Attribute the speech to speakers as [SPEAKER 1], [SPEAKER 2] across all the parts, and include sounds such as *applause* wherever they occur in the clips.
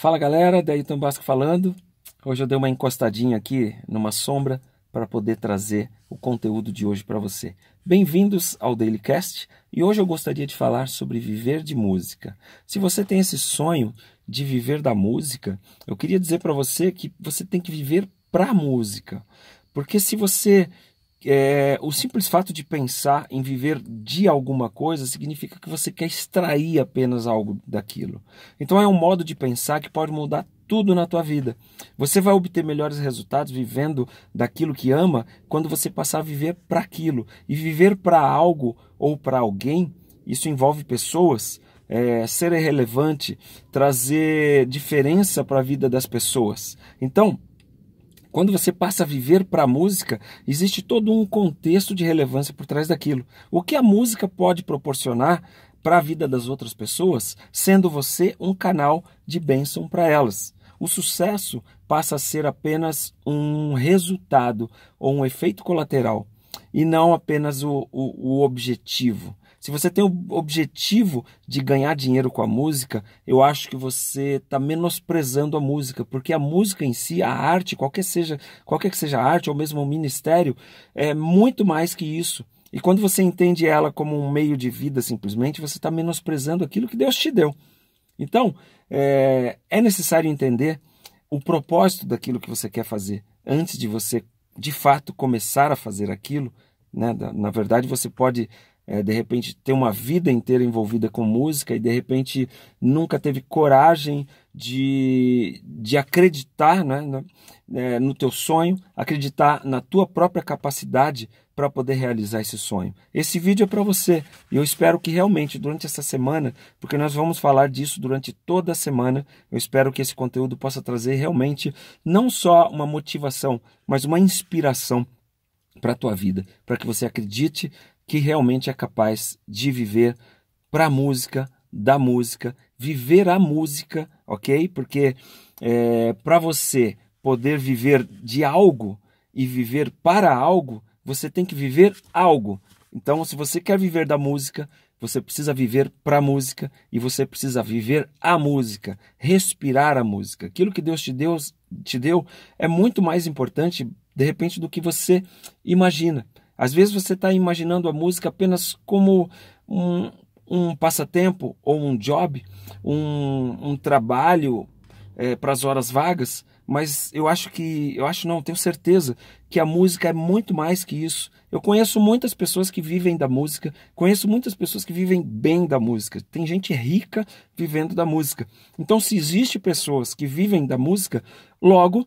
[SPEAKER 1] Fala galera, Dayton Basco falando. Hoje eu dei uma encostadinha aqui numa sombra para poder trazer o conteúdo de hoje para você. Bem-vindos ao Dailycast e hoje eu gostaria de falar sobre viver de música. Se você tem esse sonho de viver da música, eu queria dizer para você que você tem que viver para música. Porque se você é, o simples fato de pensar em viver de alguma coisa significa que você quer extrair apenas algo daquilo. Então é um modo de pensar que pode mudar tudo na tua vida. Você vai obter melhores resultados vivendo daquilo que ama quando você passar a viver para aquilo. E viver para algo ou para alguém, isso envolve pessoas, é, ser relevante, trazer diferença para a vida das pessoas. Então, quando você passa a viver para a música, existe todo um contexto de relevância por trás daquilo. O que a música pode proporcionar para a vida das outras pessoas, sendo você um canal de bênção para elas. O sucesso passa a ser apenas um resultado ou um efeito colateral e não apenas o, o, o objetivo. Se você tem o objetivo de ganhar dinheiro com a música, eu acho que você está menosprezando a música, porque a música em si, a arte, qualquer seja, qualquer que seja a arte ou mesmo o ministério, é muito mais que isso. E quando você entende ela como um meio de vida simplesmente, você está menosprezando aquilo que Deus te deu. Então, é, é necessário entender o propósito daquilo que você quer fazer antes de você de fato começar a fazer aquilo. Né? Na verdade, você pode é, de repente ter uma vida inteira envolvida com música e de repente nunca teve coragem de, de acreditar né, no, né, é, no teu sonho, acreditar na tua própria capacidade para poder realizar esse sonho. Esse vídeo é para você e eu espero que realmente durante essa semana, porque nós vamos falar disso durante toda a semana, eu espero que esse conteúdo possa trazer realmente não só uma motivação, mas uma inspiração para a tua vida, para que você acredite que realmente é capaz de viver para a música, da música, viver a música, ok? Porque é, para você poder viver de algo e viver para algo, você tem que viver algo. Então, se você quer viver da música, você precisa viver para a música e você precisa viver a música, respirar a música. Aquilo que Deus te deu, te deu é muito mais importante, de repente, do que você imagina. Às vezes você está imaginando a música apenas como um, um passatempo ou um job, um, um trabalho é, para as horas vagas, mas eu acho que, eu acho não, tenho certeza que a música é muito mais que isso. Eu conheço muitas pessoas que vivem da música, conheço muitas pessoas que vivem bem da música. Tem gente rica vivendo da música. Então, se existe pessoas que vivem da música, logo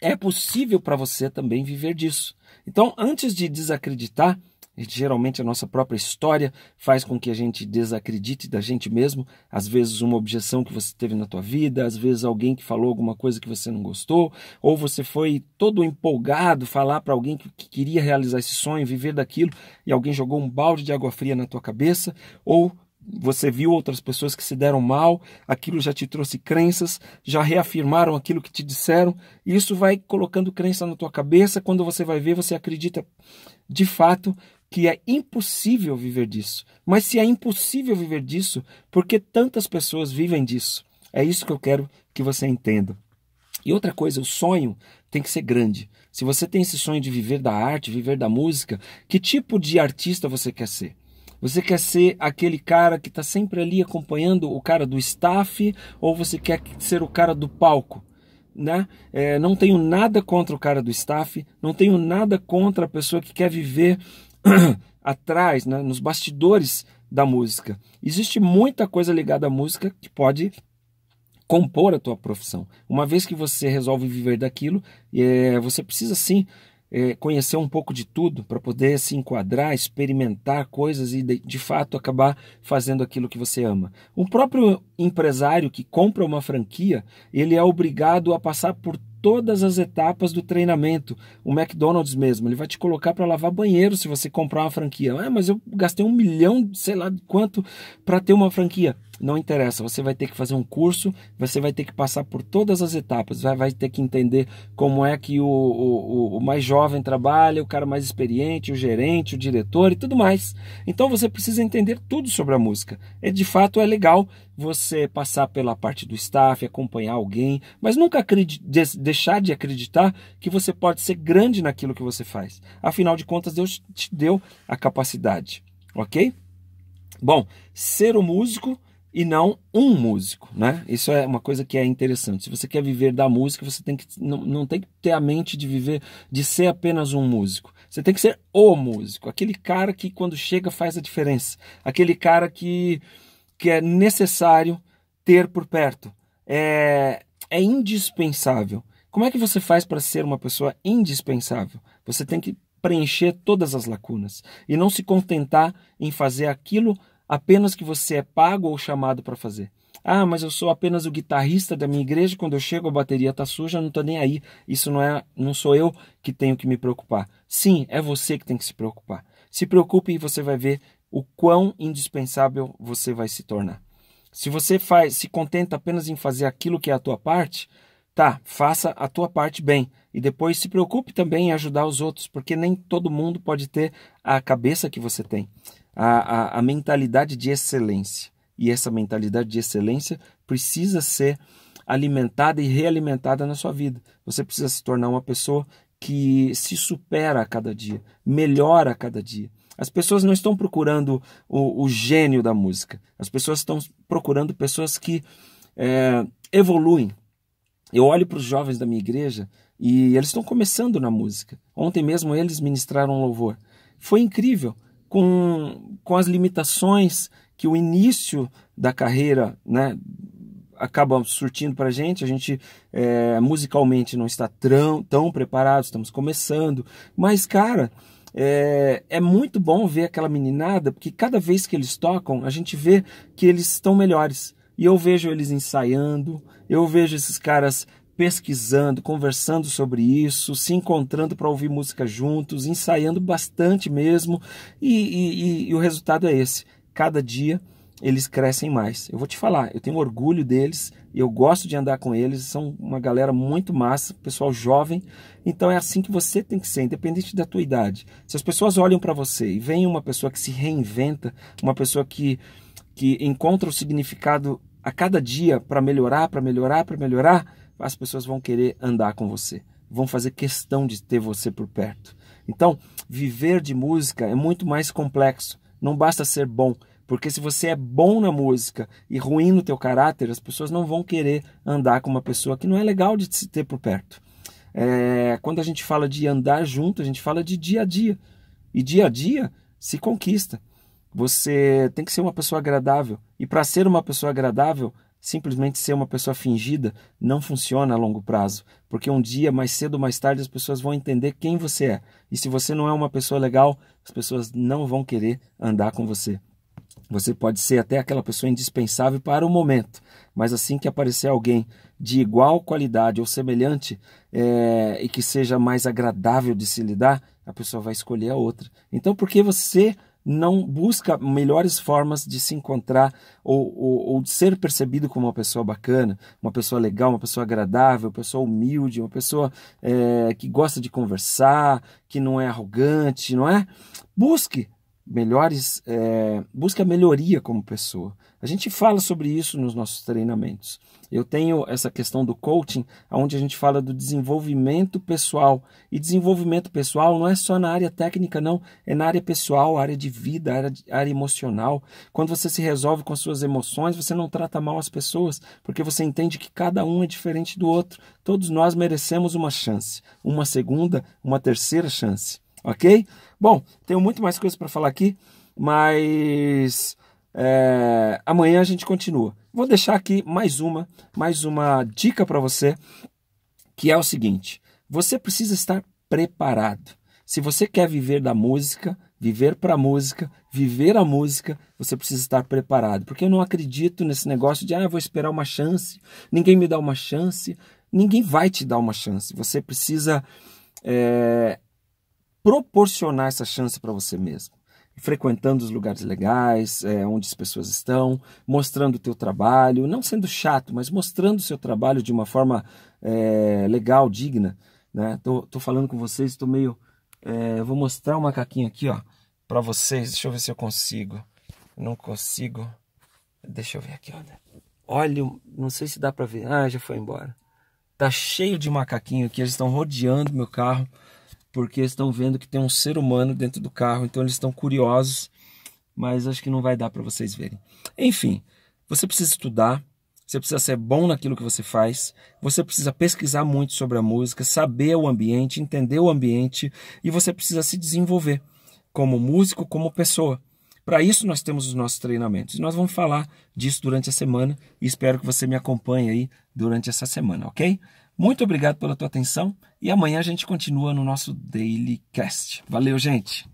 [SPEAKER 1] é possível para você também viver disso. Então, antes de desacreditar, geralmente a nossa própria história faz com que a gente desacredite da gente mesmo, às vezes uma objeção que você teve na tua vida, às vezes alguém que falou alguma coisa que você não gostou, ou você foi todo empolgado falar para alguém que, que queria realizar esse sonho, viver daquilo, e alguém jogou um balde de água fria na tua cabeça, ou você viu outras pessoas que se deram mal, aquilo já te trouxe crenças, já reafirmaram aquilo que te disseram, e isso vai colocando crença na tua cabeça. Quando você vai ver, você acredita de fato que é impossível viver disso. Mas se é impossível viver disso, por que tantas pessoas vivem disso? É isso que eu quero que você entenda. E outra coisa, o sonho tem que ser grande. Se você tem esse sonho de viver da arte, viver da música, que tipo de artista você quer ser? Você quer ser aquele cara que está sempre ali acompanhando o cara do staff ou você quer ser o cara do palco? Né? É, não tenho nada contra o cara do staff, não tenho nada contra a pessoa que quer viver *clears throat* atrás, né, nos bastidores da música. Existe muita coisa ligada à música que pode compor a tua profissão. Uma vez que você resolve viver daquilo, é, você precisa sim é, conhecer um pouco de tudo para poder se enquadrar, experimentar coisas e de, de fato acabar fazendo aquilo que você ama. O próprio empresário que compra uma franquia, ele é obrigado a passar por todas as etapas do treinamento. O McDonald's mesmo, ele vai te colocar para lavar banheiro se você comprar uma franquia. Ah, mas eu gastei um milhão, sei lá quanto, para ter uma franquia. Não interessa, você vai ter que fazer um curso, você vai ter que passar por todas as etapas, vai, vai ter que entender como é que o, o, o mais jovem trabalha, o cara mais experiente, o gerente, o diretor e tudo mais. Então você precisa entender tudo sobre a música. É, de fato, é legal você passar pela parte do staff, acompanhar alguém, mas nunca deixar de acreditar que você pode ser grande naquilo que você faz. Afinal de contas, Deus te deu a capacidade, ok? Bom, ser um músico e não um músico, né? Isso é uma coisa que é interessante. Se você quer viver da música, você tem que não, não tem que ter a mente de viver de ser apenas um músico. Você tem que ser o músico, aquele cara que quando chega faz a diferença, aquele cara que que é necessário ter por perto. É é indispensável. Como é que você faz para ser uma pessoa indispensável? Você tem que preencher todas as lacunas e não se contentar em fazer aquilo apenas que você é pago ou chamado para fazer. Ah, mas eu sou apenas o guitarrista da minha igreja, quando eu chego a bateria está suja, não estou nem aí. Isso não é, não sou eu que tenho que me preocupar. Sim, é você que tem que se preocupar. Se preocupe e você vai ver o quão indispensável você vai se tornar. Se você faz, se contenta apenas em fazer aquilo que é a tua parte, tá, faça a tua parte bem e depois se preocupe também em ajudar os outros, porque nem todo mundo pode ter a cabeça que você tem a, a, a mentalidade de excelência. E essa mentalidade de excelência precisa ser alimentada e realimentada na sua vida. Você precisa se tornar uma pessoa que se supera a cada dia, melhora a cada dia. As pessoas não estão procurando o, o gênio da música. As pessoas estão procurando pessoas que é, evoluem. Eu olho para os jovens da minha igreja e eles estão começando na música. Ontem mesmo eles ministraram um louvor. Foi incrível com, com as limitações que o início da carreira né, acaba surtindo para a gente. A gente é, musicalmente não está tão, tão preparado, estamos começando. Mas, cara, é, é, muito bom ver aquela meninada, porque cada vez que eles tocam, a gente vê que eles estão melhores. E eu vejo eles ensaiando, eu vejo esses caras pesquisando, conversando sobre isso, se encontrando para ouvir música juntos, ensaiando bastante mesmo, e, e, e, o resultado é esse. Cada dia eles crescem mais. Eu vou te falar, eu tenho orgulho deles, eu gosto de andar com eles, são uma galera muito massa, pessoal jovem. Então é assim que você tem que ser, independente da tua idade. Se as pessoas olham para você e vem uma pessoa que se reinventa, uma pessoa que que encontra o significado a cada dia para melhorar, para melhorar, para melhorar, as pessoas vão querer andar com você, vão fazer questão de ter você por perto. Então, viver de música é muito mais complexo. Não basta ser bom, porque se você é bom na música e ruim no teu caráter, as pessoas não vão querer andar com uma pessoa que não é legal de se ter por perto. É, quando a gente fala de andar junto, a gente fala de dia a dia. E dia a dia se conquista. Você tem que ser uma pessoa agradável. E para ser uma pessoa agradável, Simplesmente ser uma pessoa fingida não funciona a longo prazo, porque um dia, mais cedo ou mais tarde, as pessoas vão entender quem você é. E se você não é uma pessoa legal, as pessoas não vão querer andar com você. Você pode ser até aquela pessoa indispensável para o momento, mas assim que aparecer alguém de igual qualidade ou semelhante é, e que seja mais agradável de se lidar, a pessoa vai escolher a outra. Então, por que você não busca melhores formas de se encontrar ou, ou, ou, de ser percebido como uma pessoa bacana, uma pessoa legal, uma pessoa agradável, uma pessoa humilde, uma pessoa é, que gosta de conversar, que não é arrogante, não é? Busque melhores, é, busca melhoria como pessoa. A gente fala sobre isso nos nossos treinamentos. Eu tenho essa questão do coaching, onde a gente fala do desenvolvimento pessoal. E desenvolvimento pessoal não é só na área técnica, não. É na área pessoal, área de vida, área, área emocional. Quando você se resolve com suas emoções, você não trata mal as pessoas, porque você entende que cada um é diferente do outro. Todos nós merecemos uma chance, uma segunda, uma terceira chance. Ok? Bom, tenho muito mais coisas para falar aqui, mas é, amanhã a gente continua. Vou deixar aqui mais uma, mais uma dica para você, que é o seguinte: você precisa estar preparado. Se você quer viver da música, viver para a música, viver a música, você precisa estar preparado. Porque eu não acredito nesse negócio de, ah, vou esperar uma chance, ninguém me dá uma chance. Ninguém vai te dar uma chance. Você precisa é, proporcionar essa chance para você mesmo. Frequentando os lugares legais, é, onde as pessoas estão, mostrando o teu trabalho, não sendo chato, mas mostrando o seu trabalho de uma forma é, legal, digna. Né? Tô, tô falando com vocês, tô meio... É, vou mostrar o um macaquinho aqui, ó, para vocês. Deixa eu ver se eu consigo. Não consigo. Deixa eu ver aqui, olha. Olha, não sei se dá para ver. Ah, já foi embora. Tá cheio de macaquinho aqui, eles estão rodeando meu carro porque estão vendo que tem um ser humano dentro do carro, então eles estão curiosos, mas acho que não vai dar para vocês verem. Enfim, você precisa estudar, você precisa ser bom naquilo que você faz, você precisa pesquisar muito sobre a música, saber o ambiente, entender o ambiente e você precisa se desenvolver como músico, como pessoa. Para isso nós temos os nossos treinamentos. E nós vamos falar disso durante a semana e espero que você me acompanhe aí durante essa semana, ok? Muito obrigado pela tua atenção e amanhã a gente continua no nosso Daily Cast. Valeu, gente!